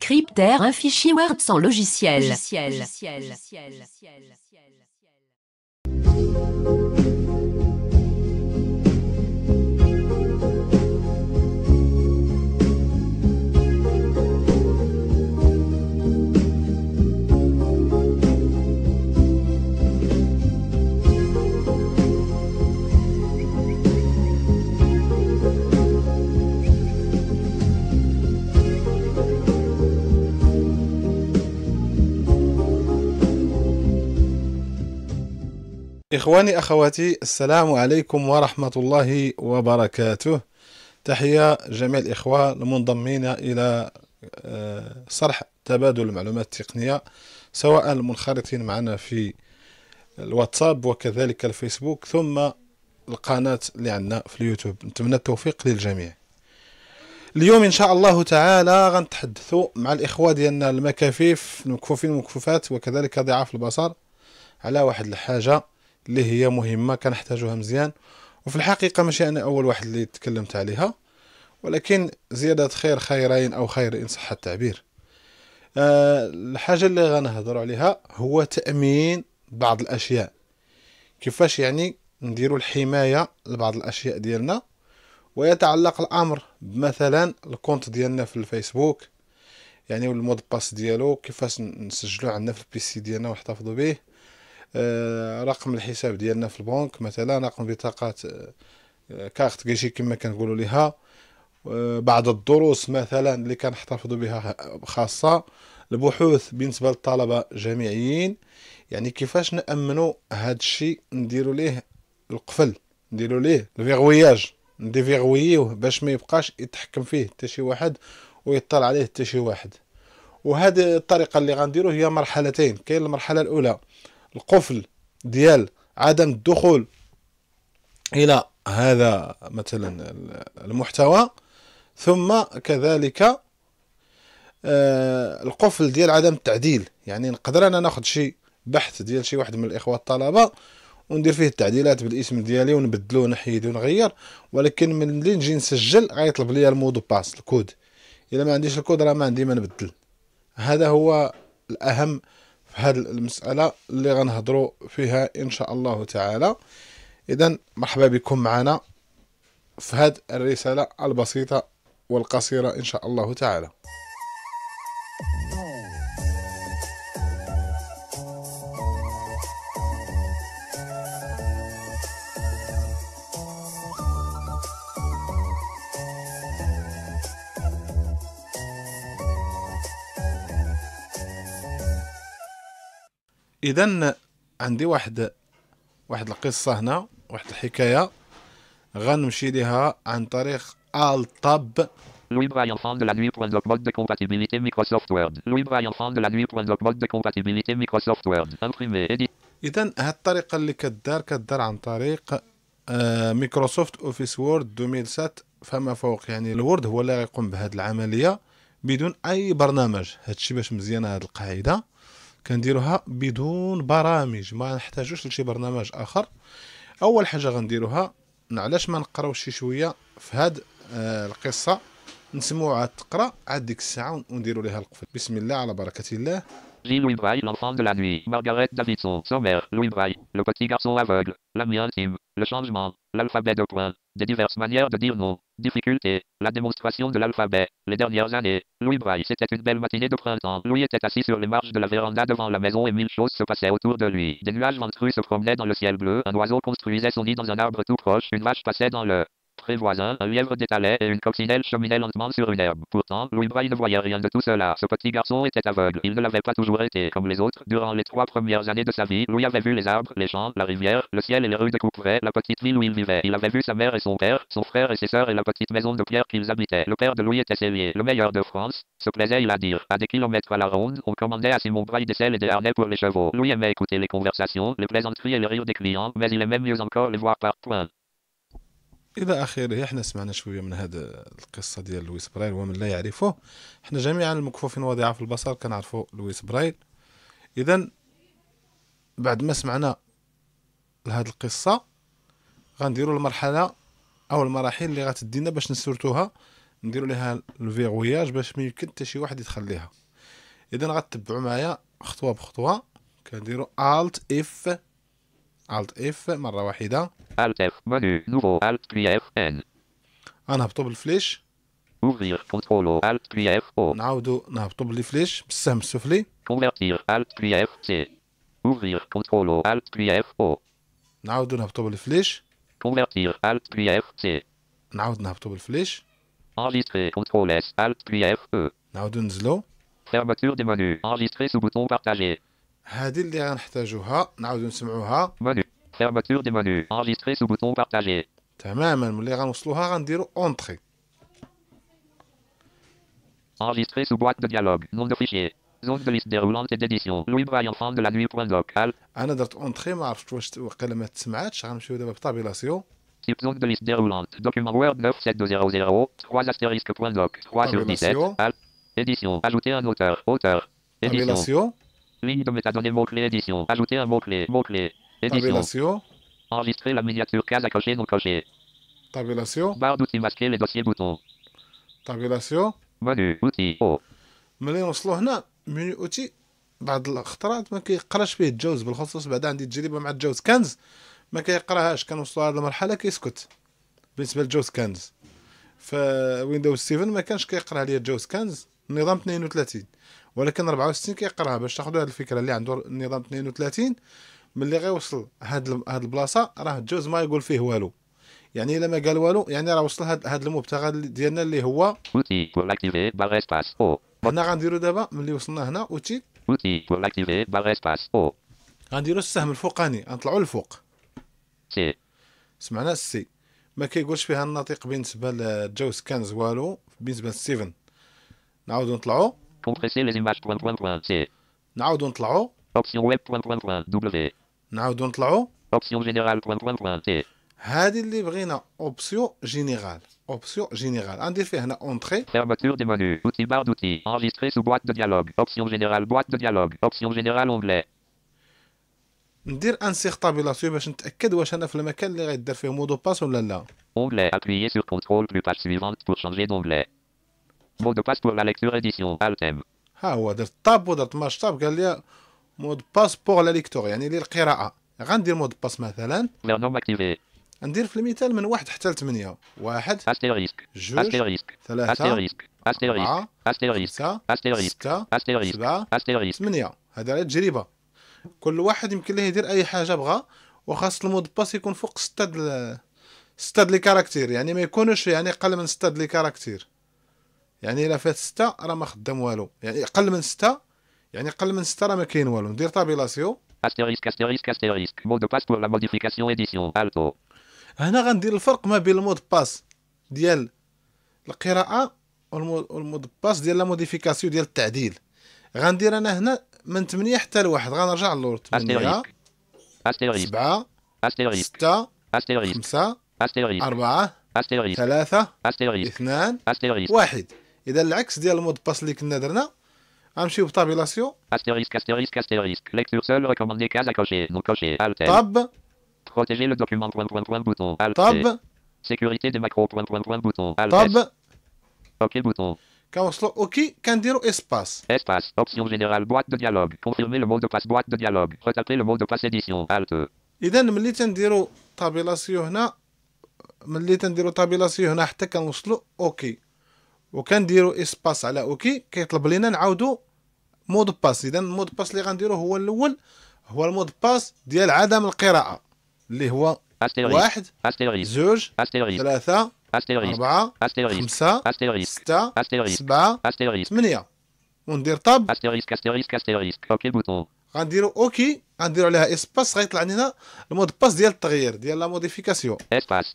Crypter un fichier Word sans logiciel. إخواني أخواتي السلام عليكم ورحمة الله وبركاته تحية جميع الإخوة المنضمين إلى آه، صرح تبادل المعلومات التقنية سواء المنخرطين معنا في الواتساب وكذلك الفيسبوك ثم القناة اللي عندنا في اليوتيوب نتمنى التوفيق للجميع اليوم ان شاء الله تعالى غنتحدثوا مع الاخوه ديالنا المكافيف المكفوفين المكفوفات وكذلك ضعاف البصر على واحد الحاجه اللي هي مهمه كنحتاجوها مزيان وفي الحقيقه ماشي انا اول واحد اللي تكلمت عليها ولكن زياده خير خيرين او خير ان صح التعبير أه الحاجه اللي غنهضروا عليها هو تامين بعض الاشياء كيفاش يعني نديروا الحمايه لبعض الاشياء ديالنا ويتعلق الامر مثلا الكونت ديالنا في الفيسبوك يعني والمود باس ديالو كيفاش نسجلو عندنا في البيسي ديالنا ونحتفظوا به آه، رقم الحساب ديالنا في البنك مثلا رقم بطاقه آه، كارت كيشي كما كنقولوا ليها آه، بعض الدروس مثلا اللي كنحتفظوا بها خاصه البحوث بالنسبه للطلبه جامعيين يعني كيفاش نامنوا هذا الشيء نديروا ليه القفل نديروا ليه الفيغوياج نديفيغويوه باش ما يبقاش يتحكم فيه حتى شي واحد ويطلع عليه حتى شي واحد وهذه الطريقه اللي غنديرو هي مرحلتين كاين المرحله الاولى القفل ديال عدم الدخول الى هذا مثلا المحتوى ثم كذلك آه، القفل ديال عدم التعديل يعني نقدر انا ناخذ شي بحث ديال شي واحد من الاخوه الطلبه وندير فيه التعديلات بالاسم ديالي ونبدلو ونحيدو ونغير ولكن ملي نجي نسجل غيطلب ليا المود باس الكود الا ما عنديش الكود راه ما عندي ما نبدل هذا هو الاهم في هذه المسألة اللي غنهضروا فيها إن شاء الله تعالى إذا مرحبا بكم معنا في هذه الرسالة البسيطة والقصيرة إن شاء الله تعالى اذا عندي واحد واحد القصه هنا واحد الحكايه غنمشي ليها عن طريق الطب Louis Braille de la nuit. de compatibilité Microsoft Word. de la nuit. de compatibilité Microsoft Word. Imprimé. Edit. إذا هاد الطريقة اللي كدار كدار عن طريق مايكروسوفت اوفيس وورد 2007 فما فوق يعني الوورد هو اللي غيقوم بهاد العملية بدون أي برنامج هادشي باش مزيانة هاد القاعدة كنديروها بدون برامج ما نحتاجوش لشي برنامج اخر اول حاجه غنديروها علاش ما نقراوش شي شويه في هاد آه، القصه نسموها تقرا عاد ديك الساعه ونديروا ليها القفل بسم الله على بركه الله Louis Braille, l'enfant de la nuit. Margaret Davidson. Sommaire. Louis Braille, le petit garçon aveugle. L'ami intime. Le changement. L'alphabet de points. Des diverses manières de dire non. Difficulté. La démonstration de l'alphabet. Les dernières années. Louis Braille, c'était une belle matinée de printemps. Louis était assis sur les marches de la véranda devant la maison et mille choses se passaient autour de lui. Des nuages ventrus se promenaient dans le ciel bleu. Un oiseau construisait son nid dans un arbre tout proche. Une vache passait dans le très voisin, un lièvre détalait et une coccinelle cheminait lentement sur une herbe. Pourtant, Louis Braille ne voyait rien de tout cela. Ce petit garçon était aveugle. Il ne l'avait pas toujours été. Comme les autres, durant les trois premières années de sa vie, Louis avait vu les arbres, les champs, la rivière, le ciel et les rues de Couperet, la petite ville où il vivait. Il avait vu sa mère et son père, son frère et ses sœurs et la petite maison de pierre qu'ils habitaient. Le père de Louis était essayé, le meilleur de France, se plaisait-il à dire. À des kilomètres à la ronde, on commandait à Simon Braille des selles et des harnais pour les chevaux. Louis aimait écouter les conversations, les plaisanteries et les rires des clients, mais il aimait mieux encore les voir par points. الى اخره احنا سمعنا شويه من هذا القصه ديال لويس برايل ومن لا يعرفه احنا جميعا المكفوفين وضيعه في البصر كنعرفوا لويس برايل اذا بعد ما سمعنا لهاد القصه غنديروا المرحله او المراحل اللي غتدينا باش نسورتوها نديروا لها الفيغوياج باش ما يمكن حتى شي واحد يتخليها اذا غتبعوا معايا خطوه بخطوه كنديروا الت اف Alt F مرة واحدة Alt F menu nouveau Alt puis N غنهبطو بالفليش Ouvrir contrôle Alt puis O نعاودو نهبطو بالفليش بالسهم السفلي Convertir Alt puis T Ouvrir contrôle Alt puis O نعاودو نهبطو بالفليش Convertir Alt puis T نعاود نهبطو بالفليش Enregistrer contrôle S Alt puis E نعاودو نزلو Fermeture des menus. Enregistrer sous bouton partager. C'est ce que nous هذه اللي غنحتاجوها نعاودو نسمعوها Menu, fermeture des menus enregistrer sous bouton partager تماما ملي غنوصلوها غنديرو entrer. enregistrer sous boîte de dialogue nom de fichier zone de liste déroulante et d'édition Louis Braille enfant de la nuit.local انا درت اونتري ما عرفتش واش وقيلا ما تسمعاتش غنمشيو دابا بطابيلاسيون Type zone de liste déroulante. Document Word 97200 3 astérisque doc 3 sur 17. Al. Édition. Ajouter un auteur. Auteur. Édition. Ligne de métadonnées, mot-clé, édition. Ajouter un mot-clé, mot-clé. Édition. Tabulation. Enregistrer la miniature, case à cocher, non cocher. Tabulation. Barre d'outils masquer les dossiers, boutons. Tabulation. Menu, outil, O. ملي نوصلوا هنا منيو اوتي بعض الخطرات ما كيقراش فيه الجوز بالخصوص بعد عندي تجربه مع الجوز كنز ما كيقراهاش كنوصلوا لهاد المرحله كيسكت بالنسبه للجوز كنز ف ويندوز 7 ما كانش كيقرا ليا الجوز كنز نظام 32 ولكن 64 كيقراها باش تاخذوا هذه الفكره اللي عنده النظام 32 ملي غيوصل هاد هاد البلاصه راه جوز ما يقول فيه والو يعني الا ما قال والو يعني راه وصل هاد, هاد المبتغى ديالنا اللي هو oh. هنا غنديرو دابا ملي وصلنا هنا اوتي oh. غنديرو السهم الفوقاني غنطلعو الفوق سي سمعنا السي ما كيقولش فيها الناطق بالنسبه للجوز كانز والو بالنسبه للسيفن Compresser les images.com.c. Option Option Option Générale. On entrée. Fermeture des menus. Outils d'outils. Enregistrer sous boîte de dialogue. Option Générale. Boîte de dialogue. Option Générale. onglet. On sur Contrôle plus page suivante pour changer d'onglet. Mot de passe pour la lecture édition. Alt M. ها هو درت طاب ودرت ماش طاب قال لي مود باس بور لا ليكتور يعني للقراءة غندير مود باس مثلا برنوم اكتيفي ندير في الميتال من واحد حتى لثمانية واحد أستيريسك جوج أستيريسك ثلاثة أستيريسك أستيريسك أستيريسك أستيريسك أستيريسك سبعة أستيريسك ثمانية هذا على التجربة كل واحد يمكن له يدير أي حاجة بغا وخاص المود باس يكون فوق ستة ستة لي كاركتير يعني ما يكونش يعني أقل من ستة لي كاركتير يعني الا فات ستة راه ما خدام والو يعني اقل من ستة يعني اقل من ستة راه ما كاين والو ندير طابيلاسيو استيريسك استيريسك استيريسك مود باس بور لا موديفيكاسيون اديسيون التو هنا غندير الفرق ما بين المود باس ديال القراءة والمود باس ديال لا موديفيكاسيون ديال التعديل غندير انا هنا من 8 حتى لواحد غنرجع للور 8 7 6 5 4 3 2 1 l'inverse mot passe tabulation. lecture seule, recommandé, case à cocher, non Alt Tab. Protéger le document, point, bouton, Tab. Sécurité des macros, Tab. bouton. Quand on on espace. option générale, boîte de dialogue, confirmer le mot de passe, boîte de dialogue, le mot de passe, édition, tabulation OK. وكنديروا اسباس على اوكي كيطلب لينا نعاودوا مود باس اذا المود باس اللي غنديروه هو الاول هو المود باس ديال عدم القراءه اللي هو أستيريز. واحد أستيريز. زوج أستيريز. ثلاثة أربعة خمسة ستة سبعة ثمانية وندير طاب غنديرو اوكي غنديرو عليها اسباس غيطلع لنا المود باس ديال التغيير ديال لا موديفيكاسيون اسباس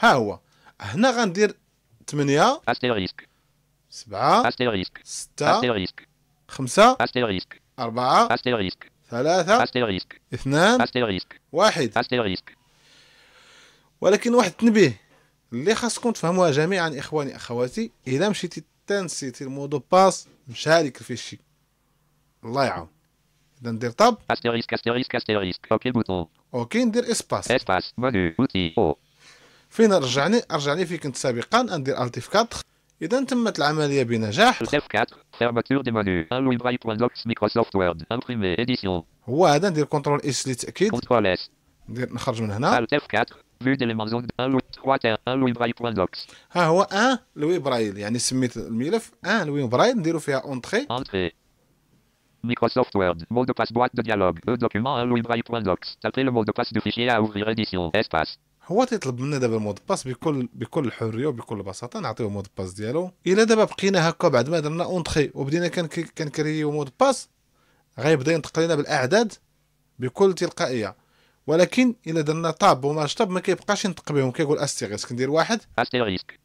ها هو هنا غندير 8 أستيريسك 7 أستيريسك 6 أستيريسك 5 أستيريسك 4 أستيريسك 3 أستيريسك 2 أستيريسك 1 أستيريسك ولكن واحد التنبيه اللي خاصكم تفهموها جميعا اخواني اخواتي اذا مشيتي تنسيتي المودو باس مشارك في الشيء الله يعاون اذا ندير طاب استريسك استريسك استريسك اوكي بوتون اوكي ندير اسباس اسباس منو اوتي او فين رجعني رجعني فين كنت سابقا ندير الت اف 4 اذا تمت العمليه بنجاح هو هذا ندير كنترول اس للتاكيد ندير نخرج من هنا ها هو ان لوي برايل يعني سميت الملف ان لوي برايل نديرو فيها اونتري Microsoft Word. Mot de passe boîte de dialogue. E document 1 Louis Braille.docs. Tapez le mot de passe du fichier à ouvrir édition. Espace. هو تيطلب منا دابا المود باس بكل بكل حريه وبكل بساطه نعطيوه المود باس ديالو الا دابا بقينا هكا بعد ما درنا اونتري وبدينا كنكريو مود باس غيبدا ينطق لنا بالاعداد بكل تلقائيه ولكن الا درنا طاب ومارشطاب ما كيبقاش ينطق بهم كيقول استيغيس كندير واحد استيغيسك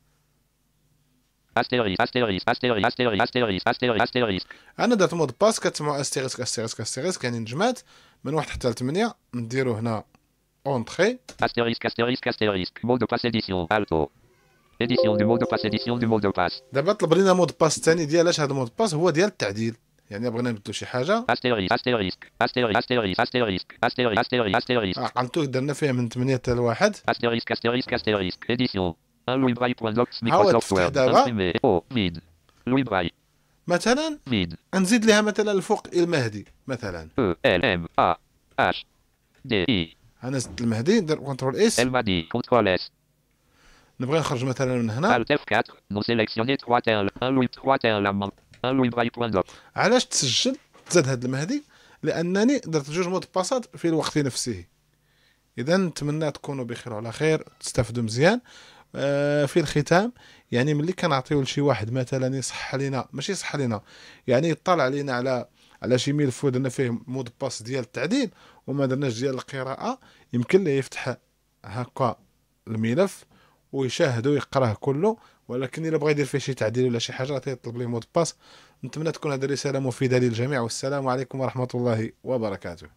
انا درت مود باس كتسمعوا استيغيسك استيغيسك استيغيسك يعني نجمات من واحد حتى لثمانية نديرو هنا Entrée. Astérisque, astérisque, astérisque. Mot de passe édition. Alto. اديسيون دو مود باس اديسيون دو مود باس دابا طلب لينا مود باس الثاني ديال اش هذا مود باس هو ديال التعديل يعني بغينا نبدلو شي حاجه استيريسك استيريسك استيريسك استيريسك استيريسك استيريسك استيريسك استيريسك عقلتو درنا فيها من 8 حتى لواحد استيريسك استيريسك استيريسك اديسيون لوي براي بوان لوكس مايكروسوفت مثلا فيد نزيد لها مثلا الفوق المهدي مثلا ال ام ا اش دي اي انا زدت المهدي ندير كونترول اس المهدي كونترول اس نبغي نخرج مثلا من هنا علاش تسجل تزاد هذا المهدي لانني درت جوج مود باسات في الوقت نفسه اذا نتمنى تكونوا بخير وعلى خير تستافدوا مزيان آه، في الختام يعني ملي كنعطيو لشي واحد مثلا يصح لينا ماشي يصح لينا يعني يطلع لينا على على شي ملف ودرنا فيه مود باس ديال التعديل وما درناش ديال القراءه يمكن ليه يفتح هكا الملف ويشاهده ويقراه كله ولكن الا بغى يدير فيه شي تعديل ولا شي حاجه تيطلب ليه مود باس نتمنى تكون هذه الرساله مفيده للجميع والسلام عليكم ورحمه الله وبركاته